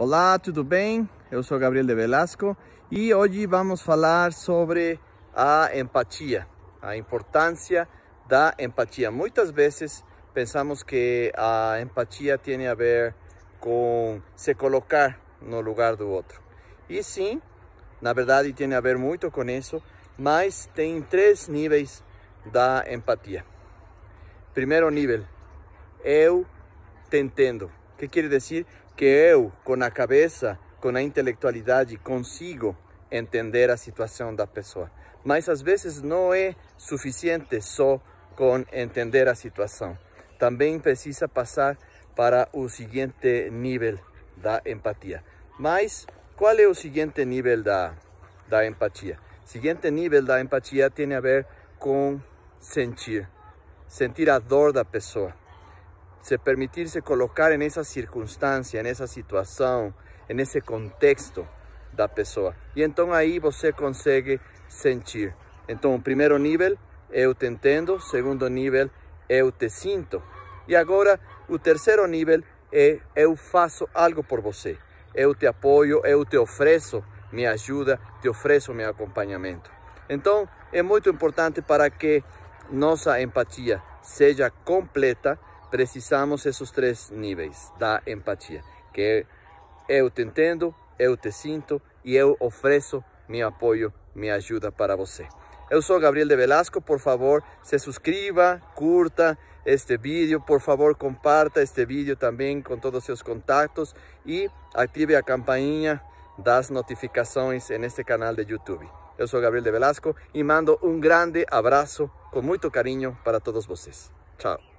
Olá, tudo bem? Eu sou Gabriel de Velasco e hoje vamos falar sobre a empatia, a importância da empatia. Muitas vezes pensamos que a empatia tem a ver com se colocar no lugar do outro. E sim, na verdade tem a ver muito com isso, mas tem três níveis da empatia. Primeiro nível, eu te entendo que quer dizer que eu, com a cabeça, com a intelectualidade, consigo entender a situação da pessoa. Mas às vezes não é suficiente só com entender a situação. Também precisa passar para o seguinte nível da empatia. Mas qual é o seguinte nível da, da empatia? O seguinte nível da empatia tem a ver com sentir, sentir a dor da pessoa se permitirse colocar em essa circunstância, nessa situação, nesse contexto da pessoa. E então aí você consegue sentir. Então, primeiro nível, eu te entendo. Segundo nível, eu te sinto. E agora, o terceiro nível é eu faço algo por você. Eu te apoio, eu te ofereço minha ajuda, te ofereço meu acompanhamento. Então, é muito importante para que nossa empatia seja completa precisamos esos tres niveles da empatía, que eu te entendo, eu te sinto y eu ofrezco mi apoyo, mi ayuda para você. Eu sou Gabriel de Velasco, por favor, se suscriba, curta este vídeo, por favor, comparta este vídeo también con todos sus contactos y active ative a campainha das notificações este canal de YouTube. Eu sou Gabriel de Velasco y mando un grande abrazo con mucho cariño para todos vocês. Chao.